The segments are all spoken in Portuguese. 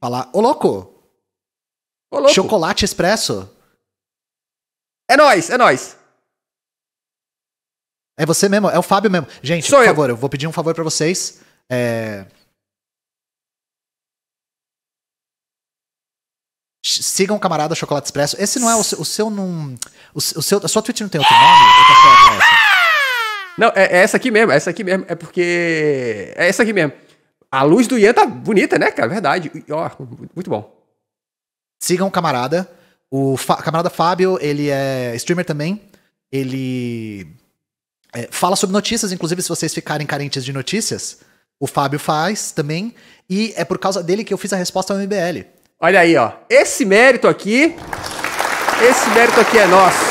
falar: Ô louco! Ô louco! Chocolate expresso! É nós, é nós. É você mesmo, é o Fábio mesmo. Gente, Sou por eu. favor, eu vou pedir um favor para vocês. É... Sigam o camarada Chocolate Expresso. Esse não é o seu. O seu não, o, seu, a sua Twitch não tem outro nome? Não, é, é, essa aqui mesmo, é essa aqui mesmo. É porque. É essa aqui mesmo. A luz do Ian tá bonita, né, cara? Verdade. Ó, muito bom. Sigam o camarada. O Fa camarada Fábio, ele é streamer também. Ele é, fala sobre notícias, inclusive se vocês ficarem carentes de notícias, o Fábio faz também. E é por causa dele que eu fiz a resposta ao MBL. Olha aí, ó. Esse mérito aqui. Esse mérito aqui é nosso.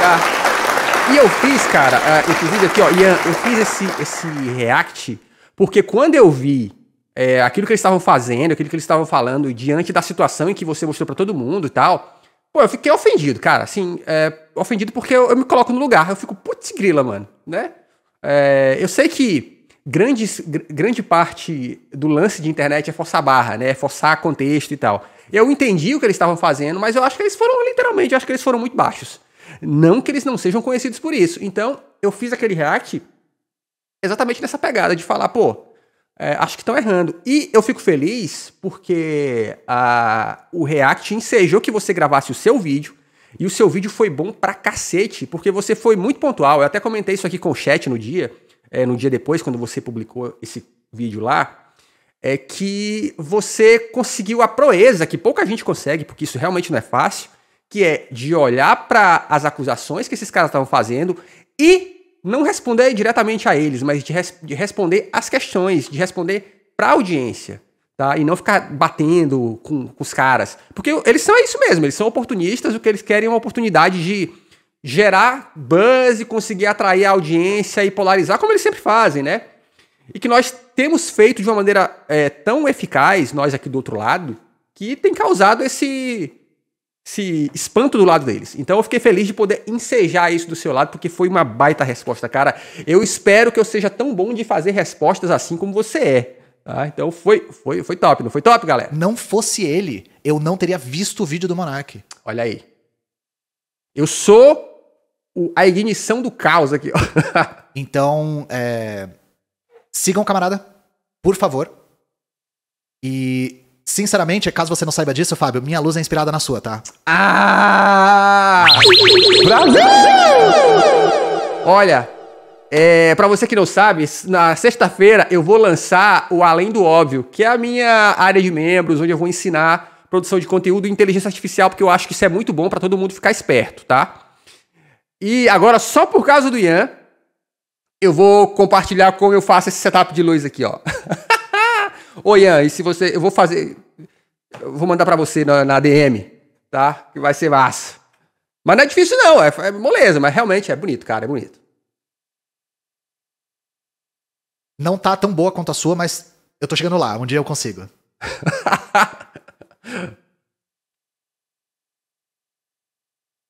Tá? E eu fiz, cara, uh, inclusive aqui, ó, Ian, eu fiz esse, esse react porque quando eu vi é, aquilo que eles estavam fazendo, aquilo que eles estavam falando, diante da situação em que você mostrou para todo mundo e tal, pô, eu fiquei ofendido, cara. Assim, é, ofendido porque eu, eu, me coloco no lugar. Eu fico, putz, grila, mano, né? É, eu sei que grandes, grande parte do lance de internet é forçar barra, né? É forçar contexto e tal. Eu entendi o que eles estavam fazendo, mas eu acho que eles foram, literalmente, eu acho que eles foram muito baixos. Não que eles não sejam conhecidos por isso. Então, eu fiz aquele react exatamente nessa pegada de falar, pô, é, acho que estão errando. E eu fico feliz porque a, o React ensejou que você gravasse o seu vídeo. E o seu vídeo foi bom pra cacete, porque você foi muito pontual. Eu até comentei isso aqui com o chat no dia, é, no dia depois, quando você publicou esse vídeo lá. É que você conseguiu a proeza, que pouca gente consegue, porque isso realmente não é fácil, que é de olhar para as acusações que esses caras estavam fazendo e não responder diretamente a eles, mas de, res de responder as questões, de responder para a audiência. Tá? E não ficar batendo com, com, os caras. Porque eles são isso mesmo, eles são oportunistas, o que eles querem é uma oportunidade de gerar buzz e conseguir atrair a audiência e polarizar, como eles sempre fazem, né? E que nós temos feito de uma maneira é, tão eficaz, nós aqui do outro lado, que tem causado esse se espanto do lado deles. Então eu fiquei feliz de poder ensejar isso do seu lado, porque foi uma baita resposta, cara. Eu espero que eu seja tão bom de fazer respostas assim como você é. Ah, Então foi, foi, foi top, não foi top, galera? Não fosse ele, eu não teria visto o vídeo do Monark. Olha aí. Eu sou o, a ignição do caos aqui. então, é... sigam o camarada, por favor. E Sinceramente, caso você não saiba disso, Fábio, minha luz é inspirada na sua, tá? Ah! Brasil! Olha, é, para você que não sabe, na sexta-feira eu vou lançar o Além do Óbvio, que é a minha área de membros, onde eu vou ensinar produção de conteúdo e inteligência artificial, porque eu acho que isso é muito bom para todo mundo ficar esperto, tá? E agora, só por causa do Ian, eu vou compartilhar como eu faço esse setup de luz aqui, ó. Ô Ian, e se você. Eu vou fazer. Eu vou mandar para você na, na DM, tá? Que vai ser massa. Mas não é difícil, não. É, é moleza, mas realmente é bonito, cara. É bonito. Não tá tão boa quanto a sua, mas eu tô chegando lá. Um dia eu consigo.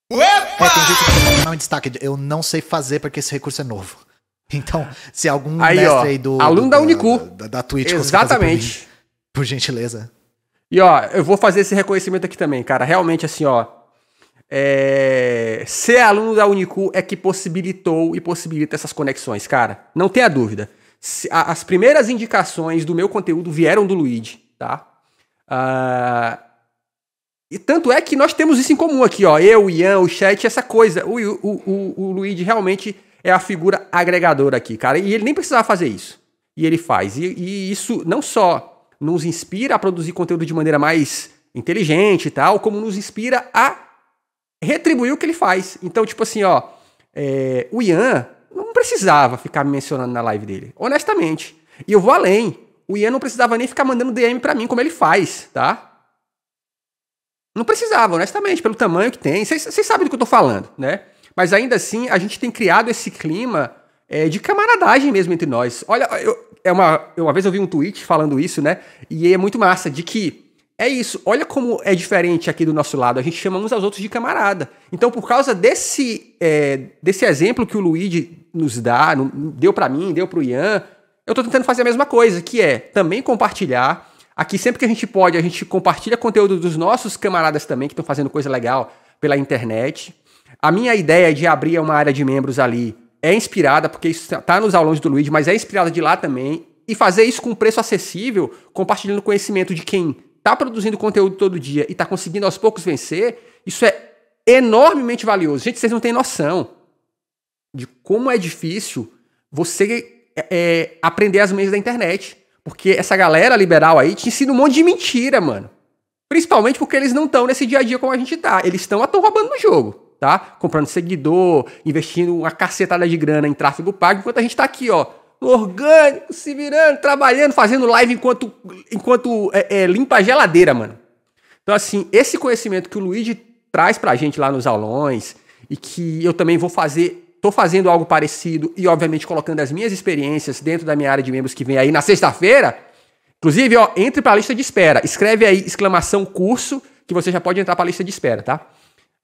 Epa! É, tem gente que não é em destaque. Eu não sei fazer porque esse recurso é novo. Então, se algum aí, mestre ó, aí do. Aluno do, da Unicu. Da, da, Twitch Exatamente. Por, mim, por gentileza. E ó, eu vou fazer esse reconhecimento aqui também, cara. Realmente, assim, ó. É... Ser aluno da Unicu é que possibilitou e possibilita essas conexões, cara. Não tenha dúvida. As primeiras indicações do meu conteúdo vieram do Luigi, tá? Uh... E tanto é que nós temos isso em comum aqui, ó. Eu, o Ian, o chat, essa coisa. O, o, o, o Luigi realmente é a figura agregadora aqui, cara. E ele nem precisava fazer isso. E ele faz. E, e isso não só nos inspira a produzir conteúdo de maneira mais inteligente e tal, como nos inspira a retribuir o que ele faz. Então, tipo assim, ó, é, o Ian não precisava ficar me mencionando na live dele, honestamente. E eu vou além. O Ian não precisava nem ficar mandando DM para mim, como ele faz, tá? Não precisava, honestamente, pelo tamanho que tem. Vocês sabem do que eu tô falando, né? Mas ainda assim, a gente tem criado esse clima é, de camaradagem mesmo entre nós. Olha, eu, é uma, uma vez eu vi um tweet falando isso, né? E é muito massa, de que é isso. Olha como é diferente aqui do nosso lado. A gente chama uns aos outros de camarada. Então, por causa desse, é, desse exemplo que o Luigi nos dá, deu para mim, deu pro Ian, eu tô tentando fazer a mesma coisa, que é também compartilhar. Aqui, sempre que a gente pode, a gente compartilha conteúdo dos nossos camaradas também, que estão fazendo coisa legal pela internet. A minha ideia de abrir uma área de membros ali é inspirada, porque isso está nos aulões do Luiz, mas é inspirada de lá também. E fazer isso com um preço acessível, compartilhando conhecimento de quem está produzindo conteúdo todo dia e está conseguindo aos poucos vencer, isso é enormemente valioso. Gente, vocês não têm noção de como é difícil você é, é aprender as mesmas da internet. Porque essa galera liberal aí te ensina um monte de mentira, mano. Principalmente porque eles não estão nesse dia a dia como a gente tá. Eles estão roubando no jogo tá? Comprando seguidor, investindo uma cacetada de grana em tráfego pago, enquanto a gente está aqui, ó, no orgânico, se virando, trabalhando, fazendo live enquanto, enquanto é, é, limpa a geladeira, mano. Então, assim, esse conhecimento que o Luigi traz pra gente lá nos aulões e que eu também vou fazer Estou fazendo algo parecido e, obviamente, colocando as minhas experiências dentro da minha área de membros que vem aí na sexta-feira. Inclusive, ó, entre para a lista de espera. Escreve aí exclamação curso que você já pode entrar para a lista de espera, tá?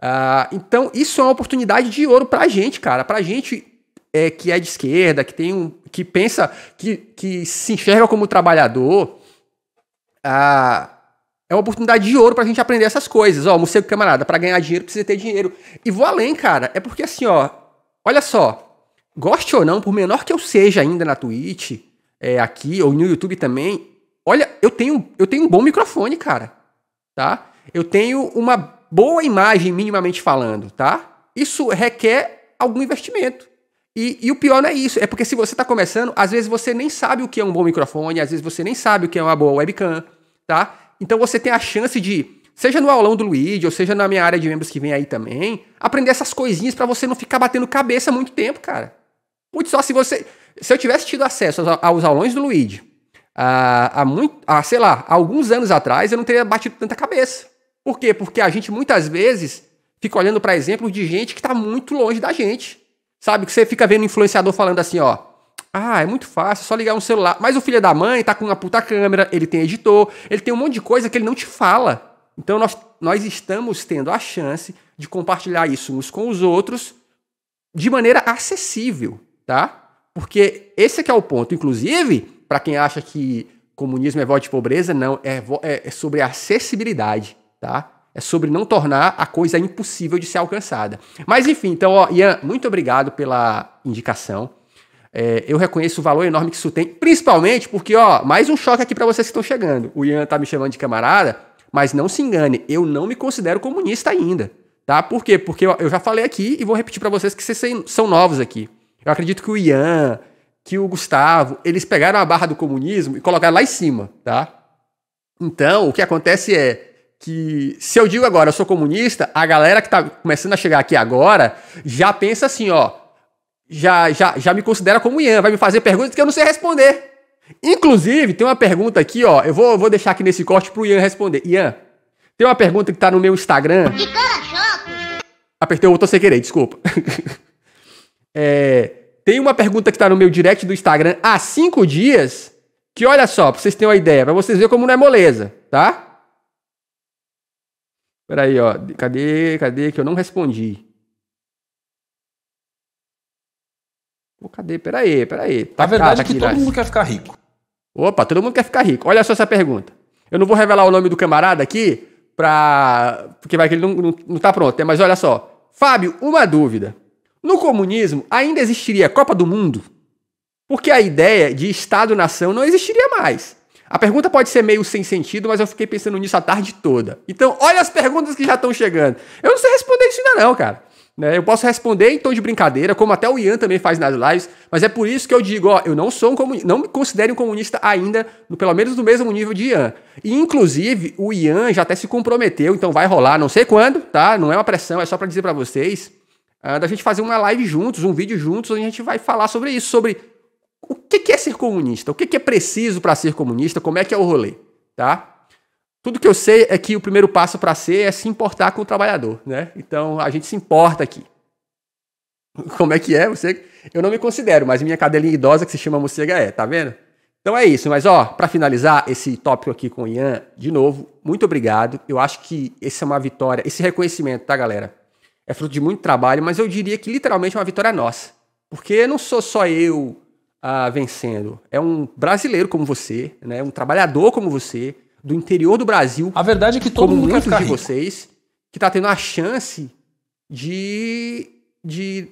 Ah, então, isso é uma oportunidade de ouro pra gente, cara. Pra gente é, que é de esquerda, que tem um. que pensa, que, que se enxerga como trabalhador. Ah, é uma oportunidade de ouro pra gente aprender essas coisas. Ó, morcego camarada, para ganhar dinheiro precisa ter dinheiro. E vou além, cara. É porque assim, ó, olha só. Goste ou não, por menor que eu seja ainda na Twitch, é, aqui ou no YouTube também, olha, eu tenho, eu tenho um bom microfone, cara. Tá? Eu tenho uma boa imagem, minimamente falando, tá? Isso requer algum investimento. E, e o pior não é isso, é porque se você está começando, às vezes você nem sabe o que é um bom microfone, às vezes você nem sabe o que é uma boa webcam, tá? Então você tem a chance de, seja no aulão do Luigi, ou seja na minha área de membros que vem aí também, aprender essas coisinhas para você não ficar batendo cabeça muito tempo, cara. Muito só se você. Se eu tivesse tido acesso aos, aos aulões do Luigi, ah, há, muito, a, sei lá, alguns anos atrás, eu não teria batido tanta cabeça. Por quê? Porque a gente muitas vezes fica olhando para exemplos de gente que está muito longe da gente. Sabe? Que você fica vendo influenciador falando assim, ó. Ah, é muito fácil, é só ligar um celular. Mas o filho da mãe tá com uma puta câmera, ele tem editor, ele tem um monte de coisa que ele não te fala. Então nós, nós estamos tendo a chance de compartilhar isso uns com os outros de maneira acessível, tá? Porque esse é que é o ponto. Inclusive, para quem acha que comunismo é voto de pobreza, não, é, é, é sobre acessibilidade tá? É sobre não tornar a coisa impossível de ser alcançada. Mas enfim, então, ó, Ian, muito obrigado pela indicação. É, eu reconheço o valor enorme que isso tem, principalmente porque, ó, mais um choque aqui para vocês que estão chegando. O Ian tá me chamando de camarada, mas não se engane, eu não me considero comunista ainda, tá? Por quê? Porque eu já falei aqui e vou repetir para vocês que vocês são novos aqui. Eu acredito que o Ian, que o Gustavo, eles pegaram a barra do comunismo e colocaram lá em cima, tá? Então, o que acontece é, que se eu digo agora eu sou comunista, a galera que está começando a chegar aqui agora já pensa assim, ó, já, já, já me considera como Ian, vai me fazer perguntas que eu não sei responder. Inclusive, tem uma pergunta aqui, ó, eu vou, vou deixar aqui nesse corte pro Ian responder. Ian, tem uma pergunta que está no meu Instagram. Que cara Apertei o botão sem querer, desculpa. é, tem uma pergunta que está no meu direct do Instagram há cinco dias, que olha só, pra vocês terem uma ideia, pra vocês verem como não é moleza, tá? Peraí, ó. Cadê, cadê que eu não respondi? Pô, cadê? Peraí, peraí. Tá a tá, verdade tá é que todo tá. mundo quer ficar rico. Opa, todo mundo quer ficar rico. Olha só essa pergunta. Eu não vou revelar o nome do camarada aqui, pra... porque vai que ele não, não, não tá pronto, né? Mas olha só. Fábio, uma dúvida. No comunismo, ainda existiria Copa do Mundo? Porque a ideia de Estado-nação não existiria mais. A pergunta pode ser meio sem sentido, mas eu fiquei pensando nisso a tarde toda. Então, olha as perguntas que já estão chegando. Eu não sei responder isso ainda não, cara. Né? Eu posso responder em tom de brincadeira, como até o Ian também faz nas lives, mas é por isso que eu digo, ó, eu não sou um comunista, não me considero um comunista ainda, no, pelo menos no mesmo nível de Ian. E, inclusive, o Ian já até se comprometeu, então vai rolar, não sei quando, tá? Não é uma pressão, é só para dizer para vocês, uh, da gente fazer uma live juntos, um vídeo juntos, onde a gente vai falar sobre isso, sobre o que é ser comunista? O que é preciso para ser comunista? Como é que é o rolê? Tá? Tudo que eu sei é que o primeiro passo para ser é se importar com o trabalhador, né? Então a gente se importa aqui. Como é que é? Você, eu não me considero, mas minha cadelinha idosa que se chama Mocega é, tá vendo? Então é isso, mas ó, para finalizar esse tópico aqui com o Ian, de novo, muito obrigado. Eu acho que essa é uma vitória, esse reconhecimento, tá, galera? É fruto de muito trabalho, mas eu diria que literalmente é uma vitória nossa. Porque não sou só eu ah, vencendo. É um brasileiro como você, né? um trabalhador como você, do interior do Brasil. A verdade é que todo como mundo muitos de vocês que está tendo a chance de, de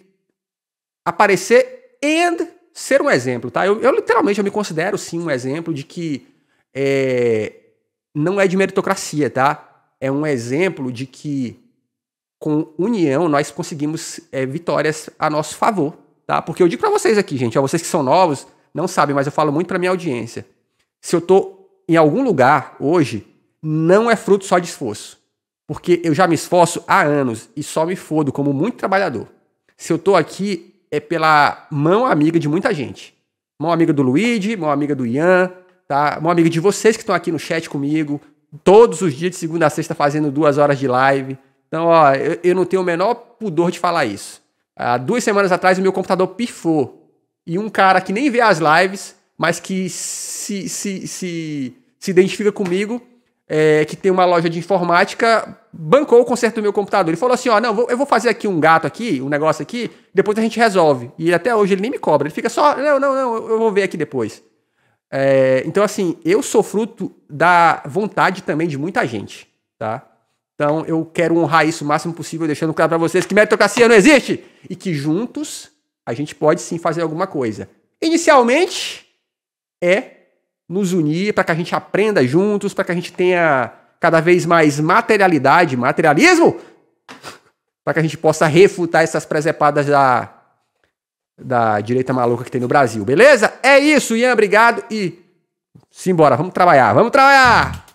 aparecer e ser um exemplo, tá? Eu, eu literalmente eu me considero sim um exemplo de que é, não é de meritocracia, tá? É um exemplo de que com união nós conseguimos é, vitórias a nosso favor, Tá? Porque eu digo para vocês aqui, gente, ó, vocês que são novos, não sabem, mas eu falo muito para minha audiência. Se eu tô em algum lugar hoje, não é fruto só de esforço. Porque eu já me esforço há anos e só me fodo como muito trabalhador. Se eu tô aqui é pela mão amiga de muita gente. Mão amiga do Luigi, mão amiga do Ian, tá? Mão amiga de vocês que estão aqui no chat comigo, todos os dias de segunda a sexta fazendo duas horas de live. Então, ó, eu, eu não tenho o menor pudor de falar isso. Há ah, duas semanas atrás o meu computador pifou. E um cara que nem vê as lives, mas que se, se, se, se identifica comigo, é, que tem uma loja de informática, bancou o conserto do meu computador. Ele falou assim: ó, não, vou, eu vou fazer aqui um gato aqui, um negócio aqui, depois a gente resolve. E até hoje ele nem me cobra, ele fica só, não, não, não, eu vou ver aqui depois. É, então, assim, eu sou fruto da vontade também de muita gente, tá? Então eu quero honrar isso o máximo possível, deixando claro para vocês que meritocracia não existe e que juntos a gente pode sim fazer alguma coisa. Inicialmente é nos unir para que a gente aprenda juntos, para que a gente tenha cada vez mais materialidade, materialismo, para que a gente possa refutar essas presepadas da, da direita maluca que tem no Brasil, beleza? É isso, Ian, obrigado e simbora, vamos trabalhar, vamos trabalhar!